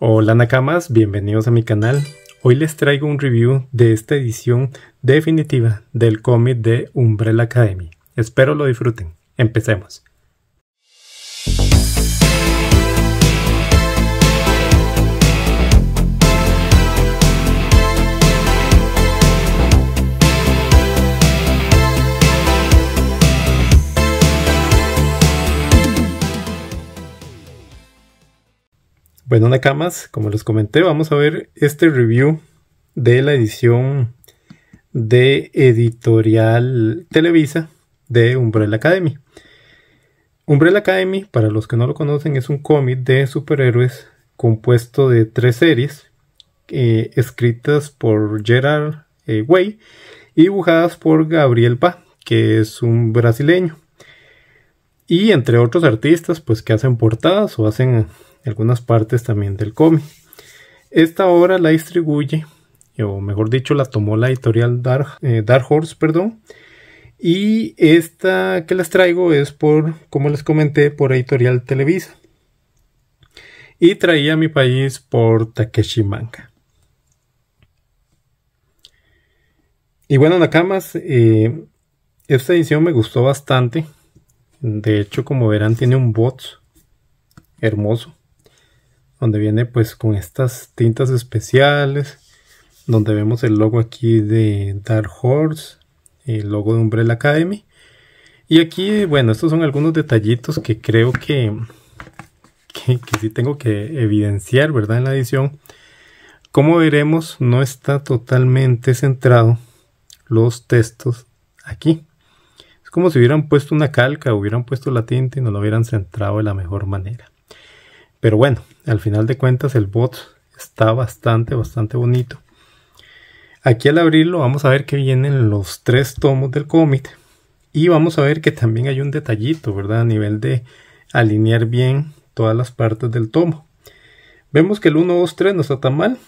Hola Nakamas, bienvenidos a mi canal. Hoy les traigo un review de esta edición definitiva del cómic de Umbrella Academy. Espero lo disfruten. Empecemos. Bueno, Nakamas, como les comenté, vamos a ver este review de la edición de editorial Televisa de Umbrella Academy. Umbrella Academy, para los que no lo conocen, es un cómic de superhéroes compuesto de tres series eh, escritas por Gerard eh, Way y dibujadas por Gabriel Pa, que es un brasileño. Y entre otros artistas, pues que hacen portadas o hacen algunas partes también del cómic. Esta obra la distribuye, o mejor dicho, la tomó la editorial eh, Dark, Horse, perdón. Y esta que les traigo es por, como les comenté, por editorial Televisa. Y traía a mi país por Takeshi Manga. Y bueno, Nakamas, eh, esta edición me gustó bastante. De hecho, como verán, tiene un bot hermoso donde viene pues con estas tintas especiales, donde vemos el logo aquí de Dark Horse, el logo de Umbrella Academy. Y aquí, bueno, estos son algunos detallitos que creo que, que, sí tengo que evidenciar, ¿verdad? En la edición. Como veremos, no está totalmente centrado los textos aquí. Es como si hubieran puesto una calca, hubieran puesto la tinta y no lo hubieran centrado de la mejor manera. Pero bueno, al final de cuentas el bot está bastante, bastante bonito. Aquí al abrirlo vamos a ver que vienen los tres tomos del cómic. Y vamos a ver que también hay un detallito, ¿verdad? A nivel de alinear bien todas las partes del tomo. Vemos que el 1, 2, 3 no está tan mal.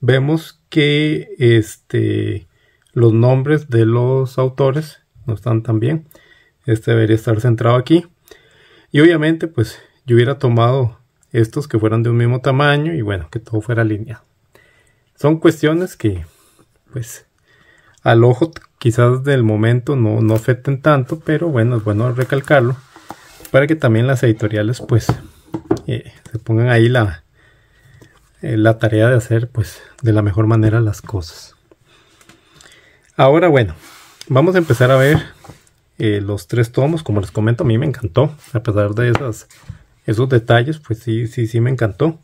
Vemos que este, los nombres de los autores no están tan bien. Este debería estar centrado aquí. Y obviamente, pues yo hubiera tomado estos que fueran de un mismo tamaño y bueno, que todo fuera alineado. Son cuestiones que, pues, al ojo quizás del momento no, no afecten tanto, pero bueno, es bueno recalcarlo para que también las editoriales pues eh, se pongan ahí la, eh, la tarea de hacer pues de la mejor manera las cosas. Ahora bueno, vamos a empezar a ver eh, los tres tomos, como les comento, a mí me encantó, a pesar de esas esos detalles, pues sí, sí, sí me encantó.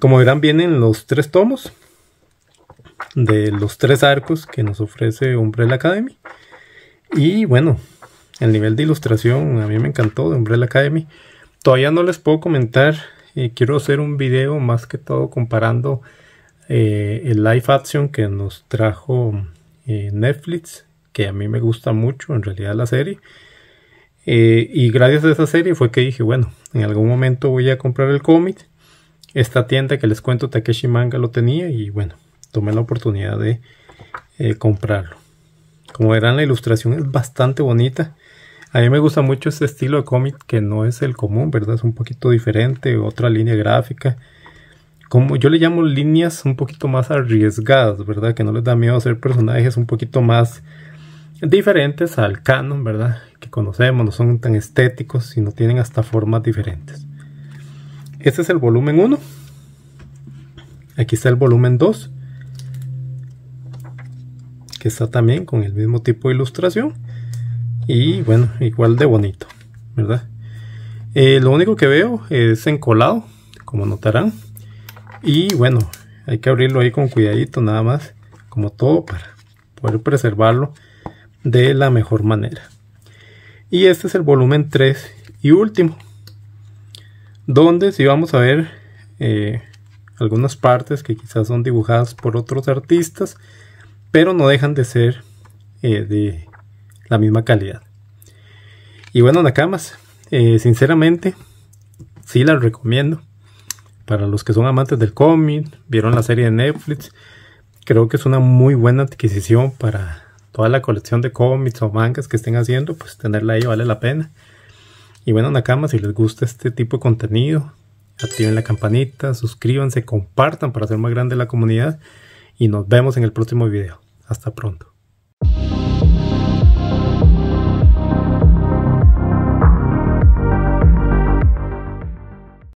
Como verán, vienen los tres tomos de los tres arcos que nos ofrece Umbrella Academy. Y bueno, el nivel de ilustración a mí me encantó de Umbrella Academy. Todavía no les puedo comentar, eh, quiero hacer un video más que todo comparando eh, el live action que nos trajo eh, Netflix, que a mí me gusta mucho en realidad la serie eh, y gracias a esa serie fue que dije, bueno, en algún momento voy a comprar el cómic. Esta tienda que les cuento, Takeshi Manga, lo tenía y bueno, tomé la oportunidad de eh, comprarlo. Como verán, la ilustración es bastante bonita. A mí me gusta mucho este estilo de cómic que no es el común, ¿verdad? Es un poquito diferente, otra línea gráfica. Como yo le llamo líneas un poquito más arriesgadas, ¿verdad? Que no les da miedo hacer personajes un poquito más diferentes al canon, ¿verdad? Que conocemos, no son tan estéticos, sino tienen hasta formas diferentes. Este es el volumen 1. Aquí está el volumen 2, que está también con el mismo tipo de ilustración. Y bueno, igual de bonito, ¿verdad? Eh, lo único que veo es encolado, como notarán. Y bueno, hay que abrirlo ahí con cuidadito nada más, como todo, para poder preservarlo de la mejor manera. Y este es el volumen 3 y último, donde si vamos a ver eh, algunas partes que quizás son dibujadas por otros artistas, pero no dejan de ser eh, de la misma calidad. Y bueno, Nakamas, eh, sinceramente, si las recomiendo. Para los que son amantes del cómic, vieron la serie de Netflix, creo que es una muy buena adquisición para toda la colección de cómics o mangas que estén haciendo, pues tenerla ahí vale la pena. Y bueno, Nakama, si les gusta este tipo de contenido, activen la campanita, suscríbanse, compartan para hacer más grande la comunidad y nos vemos en el próximo video. Hasta pronto.